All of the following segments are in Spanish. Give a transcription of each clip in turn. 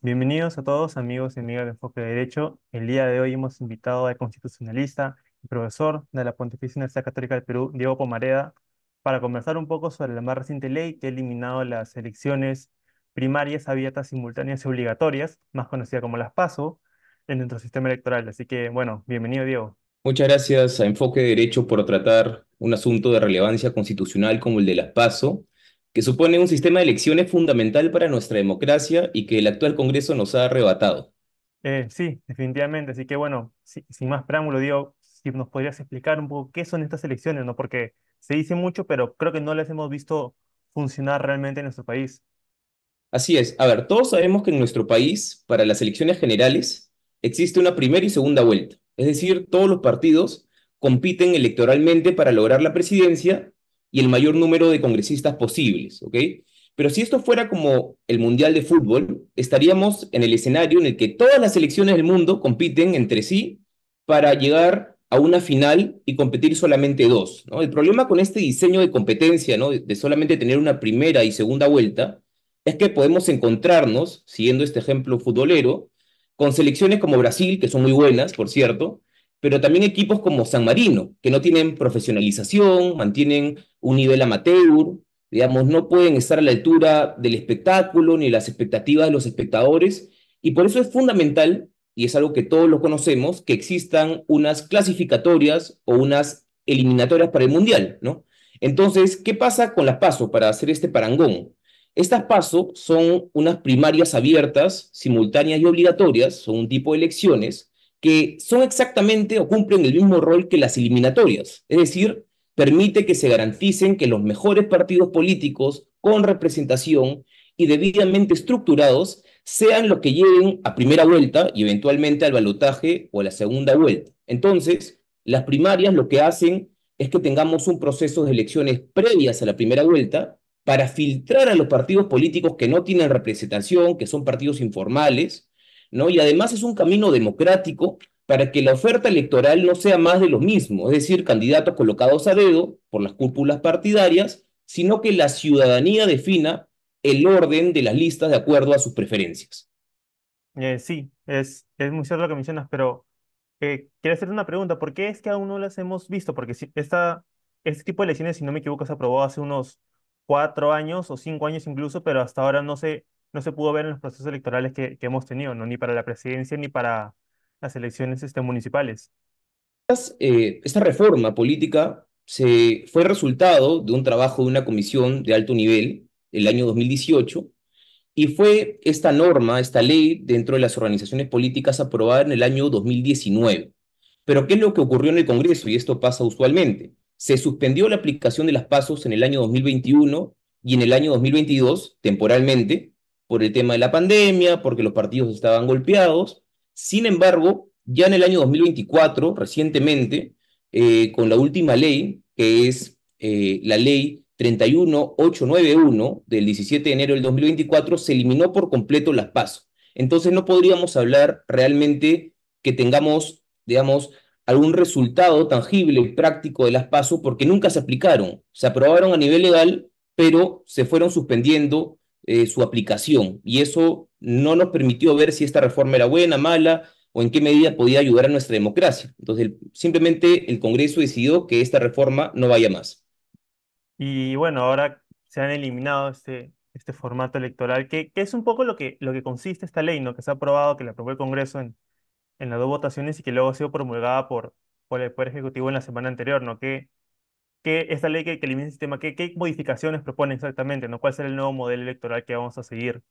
bienvenidos a todos, amigos y amigas de Enfoque de Derecho. El día de hoy hemos invitado al constitucionalista y profesor de la Pontificia Universidad Católica del Perú, Diego Comareda, para conversar un poco sobre la más reciente ley que ha eliminado las elecciones primarias abiertas, simultáneas y obligatorias, más conocida como las PASO, en nuestro sistema electoral. Así que, bueno, bienvenido, Diego. Muchas gracias a Enfoque de Derecho por tratar un asunto de relevancia constitucional como el de las PASO que supone un sistema de elecciones fundamental para nuestra democracia y que el actual Congreso nos ha arrebatado. Eh, sí, definitivamente. Así que bueno, sin más preámbulo, Diego, si nos podrías explicar un poco qué son estas elecciones, ¿no? Porque se dice mucho, pero creo que no las hemos visto funcionar realmente en nuestro país. Así es. A ver, todos sabemos que en nuestro país, para las elecciones generales, existe una primera y segunda vuelta. Es decir, todos los partidos compiten electoralmente para lograr la presidencia y el mayor número de congresistas posibles, ¿ok? Pero si esto fuera como el Mundial de Fútbol, estaríamos en el escenario en el que todas las selecciones del mundo compiten entre sí para llegar a una final y competir solamente dos. ¿no? El problema con este diseño de competencia, ¿no? de solamente tener una primera y segunda vuelta, es que podemos encontrarnos, siguiendo este ejemplo futbolero, con selecciones como Brasil, que son muy buenas, por cierto, pero también equipos como San Marino, que no tienen profesionalización, mantienen un nivel amateur, digamos, no pueden estar a la altura del espectáculo ni las expectativas de los espectadores, y por eso es fundamental, y es algo que todos lo conocemos, que existan unas clasificatorias o unas eliminatorias para el Mundial, ¿no? Entonces, ¿qué pasa con las PASO para hacer este parangón? Estas PASO son unas primarias abiertas, simultáneas y obligatorias, son un tipo de elecciones que son exactamente o cumplen el mismo rol que las eliminatorias, es decir, permite que se garanticen que los mejores partidos políticos con representación y debidamente estructurados sean los que lleguen a primera vuelta y eventualmente al balotaje o a la segunda vuelta. Entonces, las primarias lo que hacen es que tengamos un proceso de elecciones previas a la primera vuelta para filtrar a los partidos políticos que no tienen representación, que son partidos informales, ¿no? Y además es un camino democrático para que la oferta electoral no sea más de lo mismo, es decir, candidatos colocados a dedo por las cúpulas partidarias, sino que la ciudadanía defina el orden de las listas de acuerdo a sus preferencias. Eh, sí, es, es muy cierto lo que mencionas, pero eh, quiero hacer una pregunta. ¿Por qué es que aún no las hemos visto? Porque si esta, este tipo de elecciones, si no me equivoco, se aprobó hace unos cuatro años o cinco años incluso, pero hasta ahora no se no se pudo ver en los procesos electorales que, hemos tenido, ¿no? ni para la presidencia ni para las elecciones este, municipales. Eh, esta reforma política se, fue resultado de un trabajo de una comisión de alto nivel el año 2018 y fue esta norma, esta ley dentro de las organizaciones políticas aprobada en el año 2019. Pero ¿qué es lo que ocurrió en el Congreso? Y esto pasa usualmente. Se suspendió la aplicación de las pasos en el año 2021 y en el año 2022, temporalmente, por el tema de la pandemia, porque los partidos estaban golpeados. Sin embargo, ya en el año 2024, recientemente, eh, con la última ley, que es eh, la ley 31891 del 17 de enero del 2024, se eliminó por completo las PASO. Entonces no podríamos hablar realmente que tengamos, digamos, algún resultado tangible y práctico de las PASO porque nunca se aplicaron. Se aprobaron a nivel legal, pero se fueron suspendiendo eh, su aplicación. Y eso no nos permitió ver si esta reforma era buena, mala o en qué medida podía ayudar a nuestra democracia. Entonces, simplemente el Congreso decidió que esta reforma no vaya más. Y bueno, ahora se han eliminado este, este formato electoral, que, que es un poco lo que, lo que consiste esta ley, ¿no? que se ha aprobado, que la aprobó el Congreso en, en las dos votaciones y que luego ha sido promulgada por, por el Poder Ejecutivo en la semana anterior, ¿no? que qué, esta ley que, elimina el sistema, qué, qué modificaciones propone exactamente, ¿Cuál será el nuevo modelo electoral que vamos a seguir?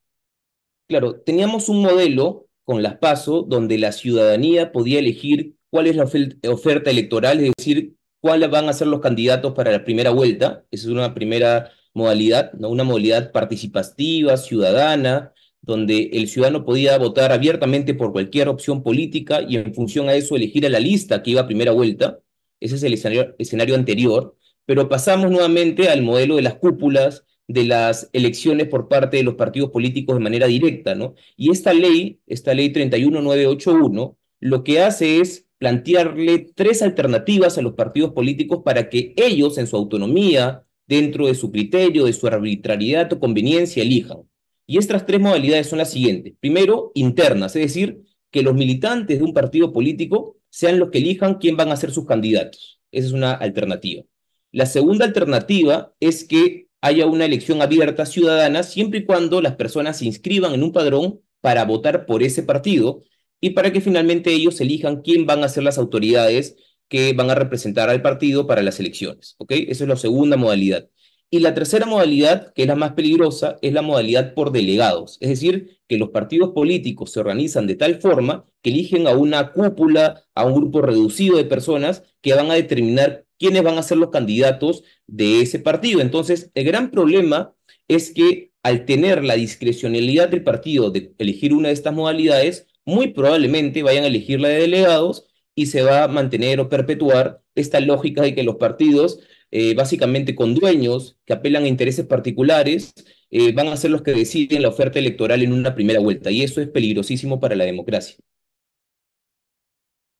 Claro, teníamos un modelo con las pasos donde la ciudadanía podía elegir cuál es la oferta electoral, es decir, cuáles van a ser los candidatos para la primera vuelta. Esa es una primera modalidad, ¿no? una modalidad participativa, ciudadana, donde el ciudadano podía votar abiertamente por cualquier opción política y en función a eso elegir a la lista que iba a primera vuelta. Ese es el escenario anterior pero pasamos nuevamente al modelo de las cúpulas, de las elecciones por parte de los partidos políticos de manera directa, ¿no? Y esta ley, esta ley 31981, lo que hace es plantearle tres alternativas a los partidos políticos para que ellos, en su autonomía, dentro de su criterio, de su arbitrariedad o conveniencia, elijan. Y estas tres modalidades son las siguientes. Primero, internas, es decir, que los militantes de un partido político sean los que elijan quién van a ser sus candidatos. Esa es una alternativa. La segunda alternativa es que haya una elección abierta ciudadana siempre y cuando las personas se inscriban en un padrón para votar por ese partido y para que finalmente ellos elijan quién van a ser las autoridades que van a representar al partido para las elecciones. ¿ok? Esa es la segunda modalidad. Y la tercera modalidad, que es la más peligrosa, es la modalidad por delegados, es decir, que los partidos políticos se organizan de tal forma que eligen a una cúpula, a un grupo reducido de personas que van a determinar quiénes van a ser los candidatos de ese partido. Entonces, el gran problema es que al tener la discrecionalidad del partido de elegir una de estas modalidades, muy probablemente vayan a elegir la de delegados y se va a mantener o perpetuar esta lógica de que los partidos, eh, básicamente con dueños que apelan a intereses particulares, eh, van a ser los que deciden la oferta electoral en una primera vuelta. Y eso es peligrosísimo para la democracia.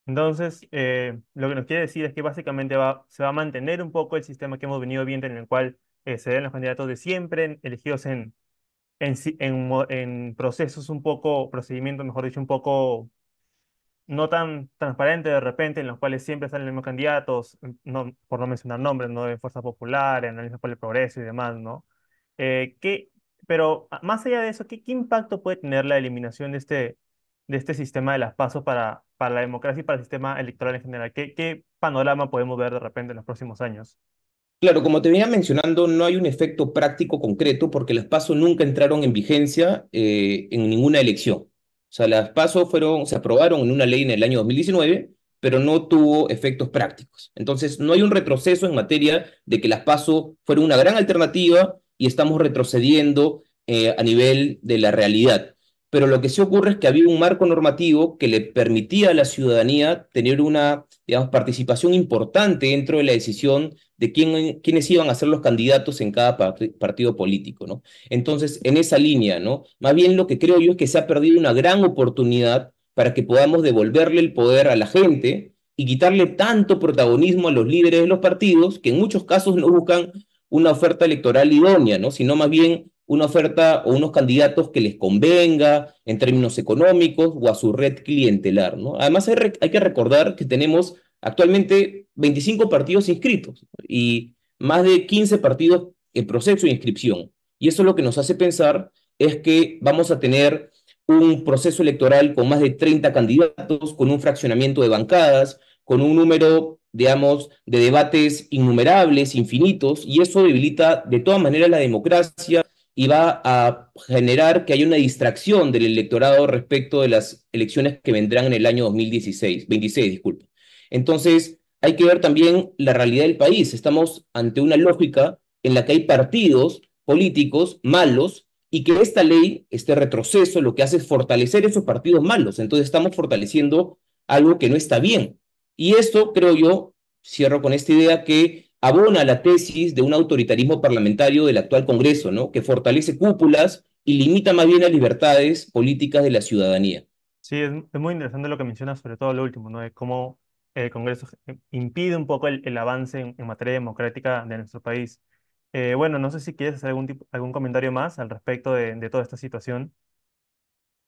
Entonces, eh, lo que nos quiere decir es que básicamente se va a mantener un poco el sistema que hemos venido viendo en el cual eh, se ven los candidatos de siempre elegidos en, en, procesos un poco, procedimientos, mejor dicho, un poco no tan transparentes de repente, en los cuales siempre salen los mismos candidatos, no, por no mencionar nombres, ¿no? De Fuerza Popular, en el Progreso y demás, ¿no? Eh, pero más allá de eso, ¿qué impacto puede tener la eliminación de este de este sistema de las pasos para, para la democracia y para el sistema electoral en general? ¿Qué, panorama podemos ver de repente en los próximos años? Claro, como te venía mencionando, no hay un efecto práctico concreto porque las pasos nunca entraron en vigencia eh, en ninguna elección. O sea, las pasos fueron, se aprobaron en una ley en el año 2019, pero no tuvo efectos prácticos. Entonces, no hay un retroceso en materia de que las PASO fueron una gran alternativa y estamos retrocediendo eh, a nivel de la realidad pero lo que sí ocurre es que había un marco normativo que le permitía a la ciudadanía tener una digamos, participación importante dentro de la decisión de quiénes iban a ser los candidatos en cada partido político. ¿no? Entonces, en esa línea, ¿no? más bien lo que creo yo es que se ha perdido una gran oportunidad para que podamos devolverle el poder a la gente y quitarle tanto protagonismo a los líderes de los partidos que en muchos casos no buscan una oferta electoral idónea, ¿no? sino más bien una oferta o unos candidatos que les convenga en términos económicos o a su red clientelar. ¿no? Además, hay, que recordar que tenemos actualmente 25 partidos inscritos y más de 15 partidos en proceso de inscripción. Y eso es lo que nos hace pensar es que vamos a tener un proceso electoral con más de 30 candidatos, con un fraccionamiento de bancadas, con un número, digamos, de debates innumerables, infinitos, y eso debilita de todas maneras la democracia, y va a generar que haya una distracción del electorado respecto de las elecciones que vendrán en el año 2016, 26, disculpe. Entonces, hay que ver también la realidad del país. Estamos ante una lógica en la que hay partidos políticos malos y que esta ley, este retroceso, lo que hace es fortalecer esos partidos malos. Entonces, estamos fortaleciendo algo que no está bien. Y esto, creo yo, cierro con esta idea que abona la tesis de un autoritarismo parlamentario del actual Congreso, ¿no? que fortalece cúpulas y limita más bien las libertades políticas de la ciudadanía. Sí, es, muy interesante lo que mencionas, sobre todo lo último, ¿no? de cómo el Congreso eh, impide un poco el, avance en, materia democrática de nuestro país. Eh, bueno, no sé si quieres hacer algún, algún comentario más al respecto de, toda esta situación.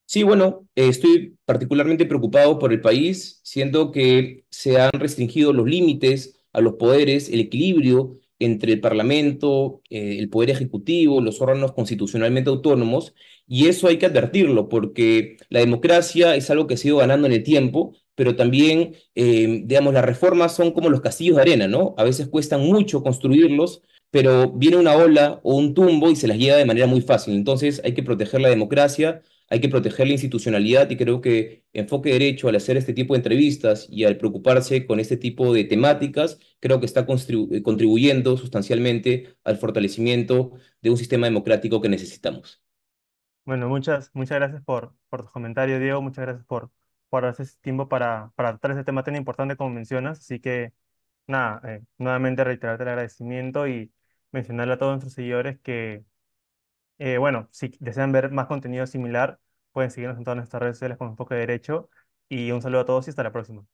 Sí, bueno, eh, estoy particularmente preocupado por el país, siendo que se han restringido los límites a los poderes, el equilibrio entre el Parlamento, eh, el Poder Ejecutivo, los órganos constitucionalmente autónomos, y eso hay que advertirlo, porque la democracia es algo que se ha ido ganando en el tiempo, pero también, eh, digamos, las reformas son como los castillos de arena, ¿no? A veces cuestan mucho construirlos, pero viene una ola o un tumbo y se las lleva de manera muy fácil. Entonces hay que proteger la democracia, hay que proteger la institucionalidad y creo que Enfoque Derecho al hacer este tipo de entrevistas y al preocuparse con este tipo de temáticas, creo que está eh, contribuyendo sustancialmente al fortalecimiento de un sistema democrático que necesitamos. Bueno, muchas, muchas gracias por, por tus comentarios, Diego. Muchas gracias por, por darse ese tiempo para, para tratar este tema tan importante como mencionas. Así que, nada, eh, nuevamente reiterarte el agradecimiento y mencionarle a todos nuestros seguidores que eh, bueno, si desean ver más contenido similar, pueden seguirnos en todas nuestras redes sociales con enfoque derecho. Y un saludo a todos y hasta la próxima.